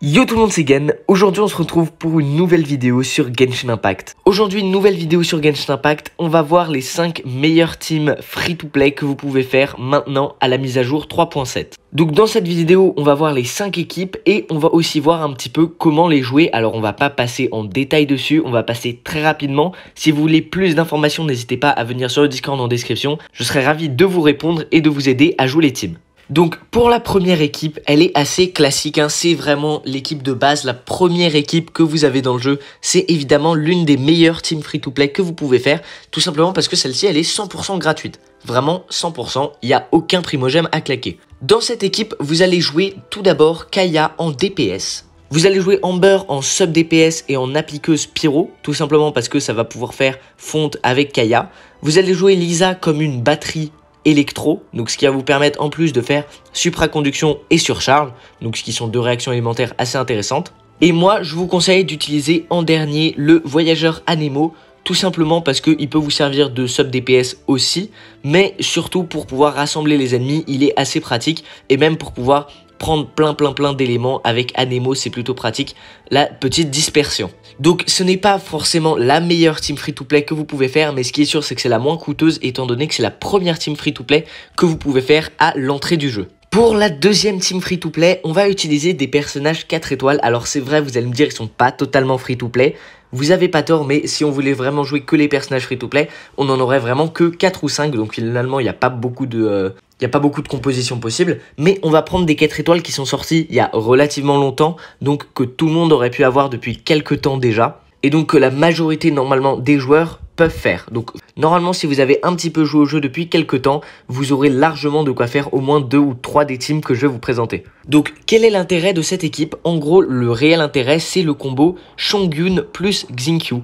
Yo tout le monde c'est Gen, aujourd'hui on se retrouve pour une nouvelle vidéo sur Genshin Impact. Aujourd'hui une nouvelle vidéo sur Genshin Impact, on va voir les 5 meilleurs teams free to play que vous pouvez faire maintenant à la mise à jour 3.7. Donc dans cette vidéo on va voir les 5 équipes et on va aussi voir un petit peu comment les jouer. Alors on va pas passer en détail dessus, on va passer très rapidement. Si vous voulez plus d'informations n'hésitez pas à venir sur le Discord en description, je serai ravi de vous répondre et de vous aider à jouer les teams. Donc pour la première équipe, elle est assez classique, hein. c'est vraiment l'équipe de base, la première équipe que vous avez dans le jeu, c'est évidemment l'une des meilleures team free-to-play que vous pouvez faire, tout simplement parce que celle-ci elle est 100% gratuite, vraiment 100%, il n'y a aucun primogème à claquer. Dans cette équipe, vous allez jouer tout d'abord Kaya en DPS. Vous allez jouer Amber en sub DPS et en appliqueuse pyro, tout simplement parce que ça va pouvoir faire fonte avec Kaya. Vous allez jouer Lisa comme une batterie électro, donc ce qui va vous permettre en plus de faire supraconduction et surcharge, donc ce qui sont deux réactions élémentaires assez intéressantes. Et moi, je vous conseille d'utiliser en dernier le voyageur Anemo, tout simplement parce qu'il peut vous servir de sub DPS aussi, mais surtout pour pouvoir rassembler les ennemis, il est assez pratique, et même pour pouvoir prendre plein plein plein d'éléments avec Anemo, c'est plutôt pratique, la petite dispersion. Donc ce n'est pas forcément la meilleure team free-to-play que vous pouvez faire, mais ce qui est sûr c'est que c'est la moins coûteuse étant donné que c'est la première team free-to-play que vous pouvez faire à l'entrée du jeu. Pour la deuxième team free-to-play, on va utiliser des personnages 4 étoiles. Alors c'est vrai, vous allez me dire, ils sont pas totalement free-to-play. Vous avez pas tort, mais si on voulait vraiment jouer que les personnages free-to-play, on en aurait vraiment que 4 ou 5. Donc finalement, il n'y a pas beaucoup de... Euh, il y a pas beaucoup de compositions possibles, mais on va prendre des 4 étoiles qui sont sorties il y a relativement longtemps, donc que tout le monde aurait pu avoir depuis quelques temps déjà, et donc que la majorité normalement des joueurs peuvent faire. Donc normalement si vous avez un petit peu joué au jeu depuis quelques temps, vous aurez largement de quoi faire au moins deux ou trois des teams que je vais vous présenter. Donc quel est l'intérêt de cette équipe En gros le réel intérêt c'est le combo Shongyun plus Xingqiu.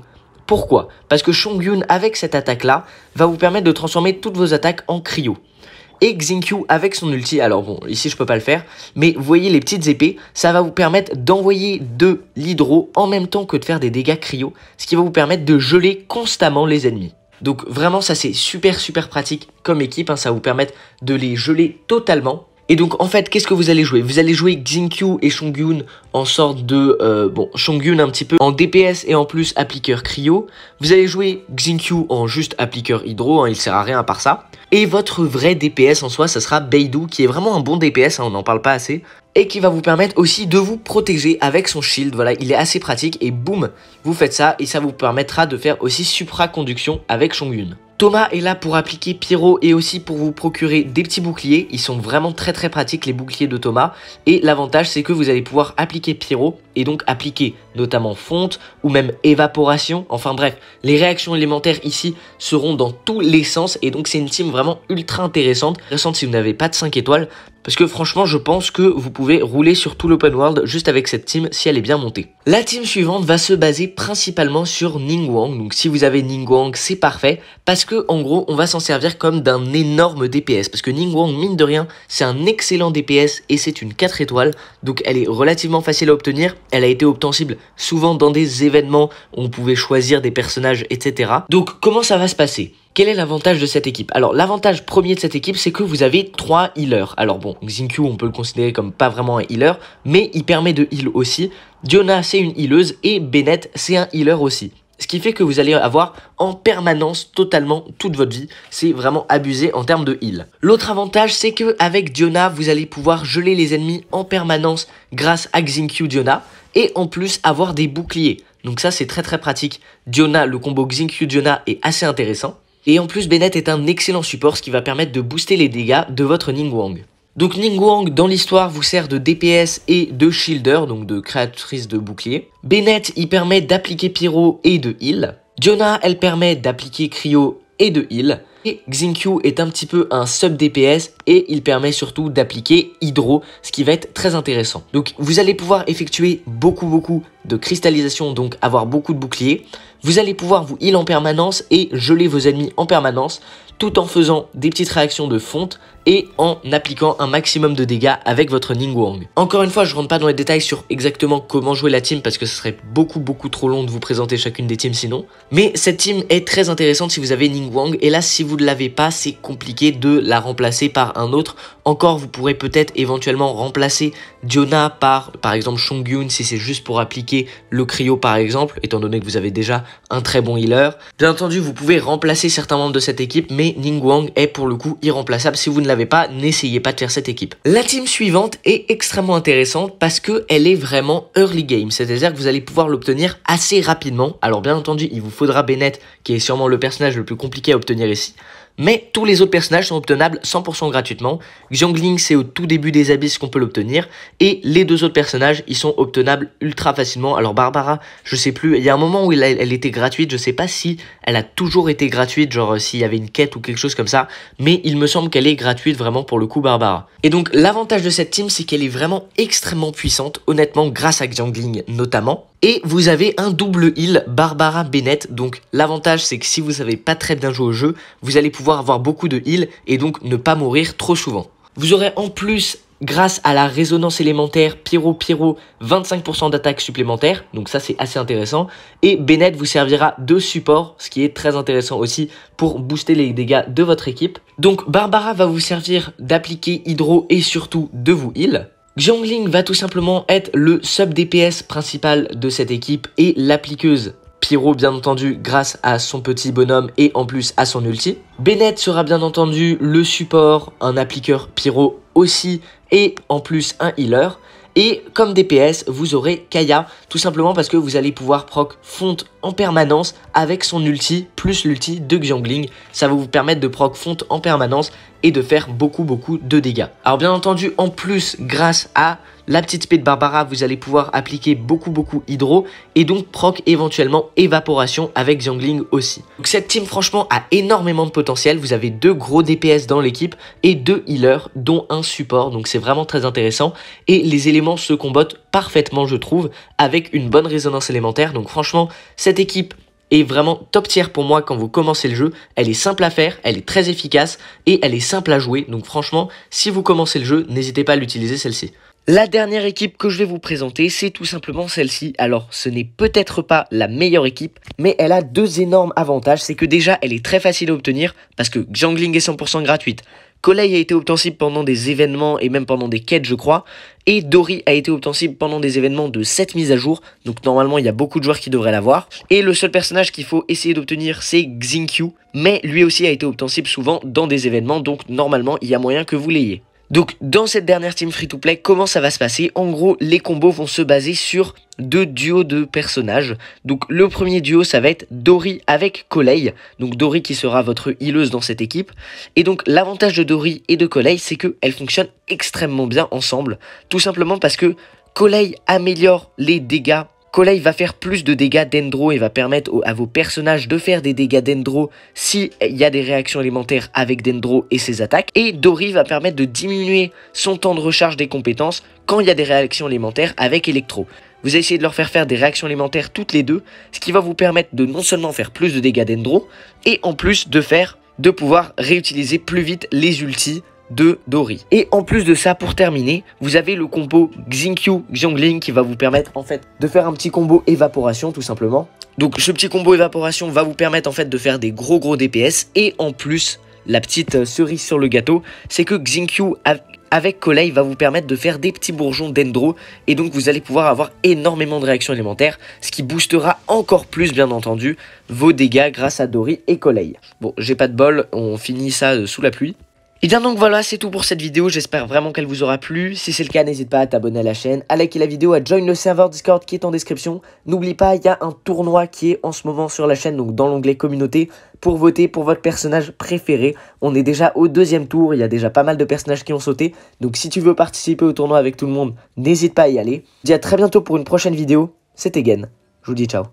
Pourquoi Parce que Shongyun avec cette attaque là va vous permettre de transformer toutes vos attaques en cryo et avec son ulti. Alors bon, ici je peux pas le faire, mais vous voyez les petites épées, ça va vous permettre d'envoyer de l'hydro en même temps que de faire des dégâts cryo, ce qui va vous permettre de geler constamment les ennemis. Donc vraiment ça c'est super super pratique comme équipe, hein. ça va vous permettre de les geler totalement et donc en fait, qu'est-ce que vous allez jouer Vous allez jouer Xinkyu et Shongyun en sorte de... Euh, bon, Shongyun un petit peu en DPS et en plus appliqueur cryo. Vous allez jouer Xinkyu en juste appliqueur hydro, hein, il sert à rien à part ça. Et votre vrai DPS en soi, ça sera Beidou, qui est vraiment un bon DPS, hein, on n'en parle pas assez. Et qui va vous permettre aussi de vous protéger avec son shield, voilà, il est assez pratique. Et boum, vous faites ça et ça vous permettra de faire aussi supraconduction avec Shongyun. Thomas est là pour appliquer Pierrot et aussi pour vous procurer des petits boucliers. Ils sont vraiment très très pratiques les boucliers de Thomas. Et l'avantage c'est que vous allez pouvoir appliquer Pierrot et donc appliquer notamment fonte ou même évaporation. Enfin bref, les réactions élémentaires ici seront dans tous les sens et donc c'est une team vraiment ultra intéressante. Intéressante si vous n'avez pas de 5 étoiles parce que franchement je pense que vous pouvez rouler sur tout l'open world juste avec cette team si elle est bien montée. La team suivante va se baser principalement sur Ningguang, donc si vous avez Ningguang c'est parfait, parce que en gros on va s'en servir comme d'un énorme DPS, parce que Ningguang mine de rien c'est un excellent DPS et c'est une 4 étoiles, donc elle est relativement facile à obtenir, elle a été obtensible souvent dans des événements, on pouvait choisir des personnages, etc. Donc comment ça va se passer quel est l'avantage de cette équipe Alors l'avantage premier de cette équipe c'est que vous avez 3 healers. Alors bon, Xinqiu on peut le considérer comme pas vraiment un healer, mais il permet de heal aussi. Diona c'est une healeuse et Bennett c'est un healer aussi. Ce qui fait que vous allez avoir en permanence totalement toute votre vie. C'est vraiment abusé en termes de heal. L'autre avantage, c'est que avec Diona, vous allez pouvoir geler les ennemis en permanence grâce à Xinqiu Diona et en plus avoir des boucliers. Donc ça c'est très très pratique. Diona, le combo Xingqiu Diona est assez intéressant. Et en plus Bennett est un excellent support ce qui va permettre de booster les dégâts de votre Ningguang. Donc Ningguang dans l'histoire vous sert de DPS et de shielder, donc de créatrice de bouclier. Bennett il permet d'appliquer pyro et de heal. Diona elle permet d'appliquer cryo et de heal. Et Xingqiu est un petit peu un sub DPS et il permet surtout d'appliquer hydro, ce qui va être très intéressant. Donc vous allez pouvoir effectuer beaucoup beaucoup de cristallisation, donc avoir beaucoup de boucliers. Vous allez pouvoir vous heal en permanence et geler vos ennemis en permanence, tout en faisant des petites réactions de fonte et en appliquant un maximum de dégâts avec votre Ningguang. Encore une fois, je rentre pas dans les détails sur exactement comment jouer la team parce que ce serait beaucoup beaucoup trop long de vous présenter chacune des teams sinon. Mais cette team est très intéressante si vous avez Ningguang et là si vous vous ne l'avez pas, c'est compliqué de la remplacer par un autre. Encore, vous pourrez peut-être éventuellement remplacer Diona par, par exemple, Shongyun si c'est juste pour appliquer le cryo, par exemple, étant donné que vous avez déjà un très bon healer. Bien entendu, vous pouvez remplacer certains membres de cette équipe, mais Ningguang est pour le coup irremplaçable. Si vous ne l'avez pas, n'essayez pas de faire cette équipe. La team suivante est extrêmement intéressante parce qu'elle est vraiment early game, c'est-à-dire que vous allez pouvoir l'obtenir assez rapidement. Alors bien entendu, il vous faudra Bennett, qui est sûrement le personnage le plus compliqué à obtenir ici, mais tous les autres personnages sont obtenables 100% gratuitement. Xiangling, c'est au tout début des abysses qu'on peut l'obtenir, et les deux autres personnages, ils sont obtenables ultra facilement. Alors Barbara, je sais plus, il y a un moment où elle, était gratuite, je sais pas si elle a toujours été gratuite, genre euh, s'il y avait une quête ou quelque chose comme ça, mais il me semble qu'elle est gratuite vraiment pour le coup Barbara. Et donc l'avantage de cette team, c'est qu'elle est vraiment extrêmement puissante, honnêtement grâce à Xiangling notamment, et vous avez un double heal Barbara Bennett. Donc l'avantage c'est que si vous savez pas très bien jouer au jeu, vous allez pouvoir avoir beaucoup de heal et donc ne pas mourir trop souvent. Vous aurez en plus grâce à la résonance élémentaire Pyro Pyro 25% d'attaque supplémentaire, donc ça c'est assez intéressant, et Bennett vous servira de support, ce qui est très intéressant aussi pour booster les dégâts de votre équipe. Donc Barbara va vous servir d'appliquer Hydro et surtout de vous heal. Xiangling va tout simplement être le sub DPS principal de cette équipe et l'appliqueuse. Pyro bien entendu grâce à son petit bonhomme et en plus à son ulti. Bennett sera bien entendu le support, un appliqueur pyro aussi et en plus un healer. Et comme DPS, vous aurez Kaya, tout simplement parce que vous allez pouvoir proc fonte en permanence avec son ulti, plus l'ulti de Xiangling. Ça va vous permettre de proc fonte en permanence et de faire beaucoup beaucoup de dégâts. Alors bien entendu, en plus, grâce à la petite P de Barbara, vous allez pouvoir appliquer beaucoup beaucoup hydro et donc proc éventuellement évaporation avec zhangling aussi. Donc cette team franchement a énormément de potentiel, vous avez deux gros DPS dans l'équipe et deux healers dont un support, donc c'est vraiment très intéressant et les éléments se combattent parfaitement je trouve avec une bonne résonance élémentaire, donc franchement cette équipe est vraiment top tier pour moi quand vous commencez le jeu. Elle est simple à faire, elle est très efficace et elle est simple à jouer. Donc franchement, si vous commencez le jeu, n'hésitez pas à l'utiliser celle-ci. La dernière équipe que je vais vous présenter, c'est tout simplement celle-ci. Alors, ce n'est peut-être pas la meilleure équipe, mais elle a deux énormes avantages. C'est que déjà, elle est très facile à obtenir, parce que Jangling est 100% gratuite. Kolei a été obtensible pendant des événements et même pendant des quêtes, je crois. Et Dory a été obtensible pendant des événements de 7 mises à jour. Donc normalement, il y a beaucoup de joueurs qui devraient l'avoir. Et le seul personnage qu'il faut essayer d'obtenir, c'est Xingqiu. Mais lui aussi a été obtensible souvent dans des événements. Donc normalement, il y a moyen que vous l'ayez. Donc dans cette dernière team free-to-play, comment ça va se passer En gros, les combos vont se baser sur deux duos de personnages. Donc le premier duo, ça va être Dory avec Kolei. Donc Dory qui sera votre healuse dans cette équipe. Et donc l'avantage de Dory et de Kolei, c'est qu'elles fonctionnent extrêmement bien ensemble. Tout simplement parce que Kolei améliore les dégâts Colei va faire plus de dégâts dendro et va permettre à vos personnages de faire des dégâts dendro s'il y a des réactions élémentaires avec dendro et ses attaques. Et Dory va permettre de diminuer son temps de recharge des compétences quand il y a des réactions élémentaires avec Electro. Vous essayez de leur faire faire des réactions élémentaires toutes les deux, ce qui va vous permettre de non seulement faire plus de dégâts dendro, et en plus de faire de pouvoir réutiliser plus vite les ultis de Dori. Et en plus de ça, pour terminer, vous avez le combo Xingqiu Xiongling qui va vous permettre en fait de faire un petit combo évaporation tout simplement. Donc ce petit combo évaporation va vous permettre en fait de faire des gros gros DPS et en plus la petite euh, cerise sur le gâteau, c'est que Xingqiu avec Colei va vous permettre de faire des petits bourgeons dendro et donc vous allez pouvoir avoir énormément de réactions élémentaires, ce qui boostera encore plus bien entendu vos dégâts grâce à Dori et Colei. Bon, j'ai pas de bol, on finit ça euh, sous la pluie. Et eh bien donc voilà, c'est tout pour cette vidéo, j'espère vraiment qu'elle vous aura plu. Si c'est le cas, n'hésite pas à t'abonner à la chaîne, à liker la vidéo, à join le serveur Discord qui est en description. N'oublie pas, il y a un tournoi qui est en ce moment sur la chaîne, donc dans l'onglet communauté, pour voter pour votre personnage préféré. On est déjà au deuxième tour, il y a déjà pas mal de personnages qui ont sauté. Donc si tu veux participer au tournoi avec tout le monde, n'hésite pas à y aller. Je dis à très bientôt pour une prochaine vidéo, c'était Gen. Je vous dis ciao.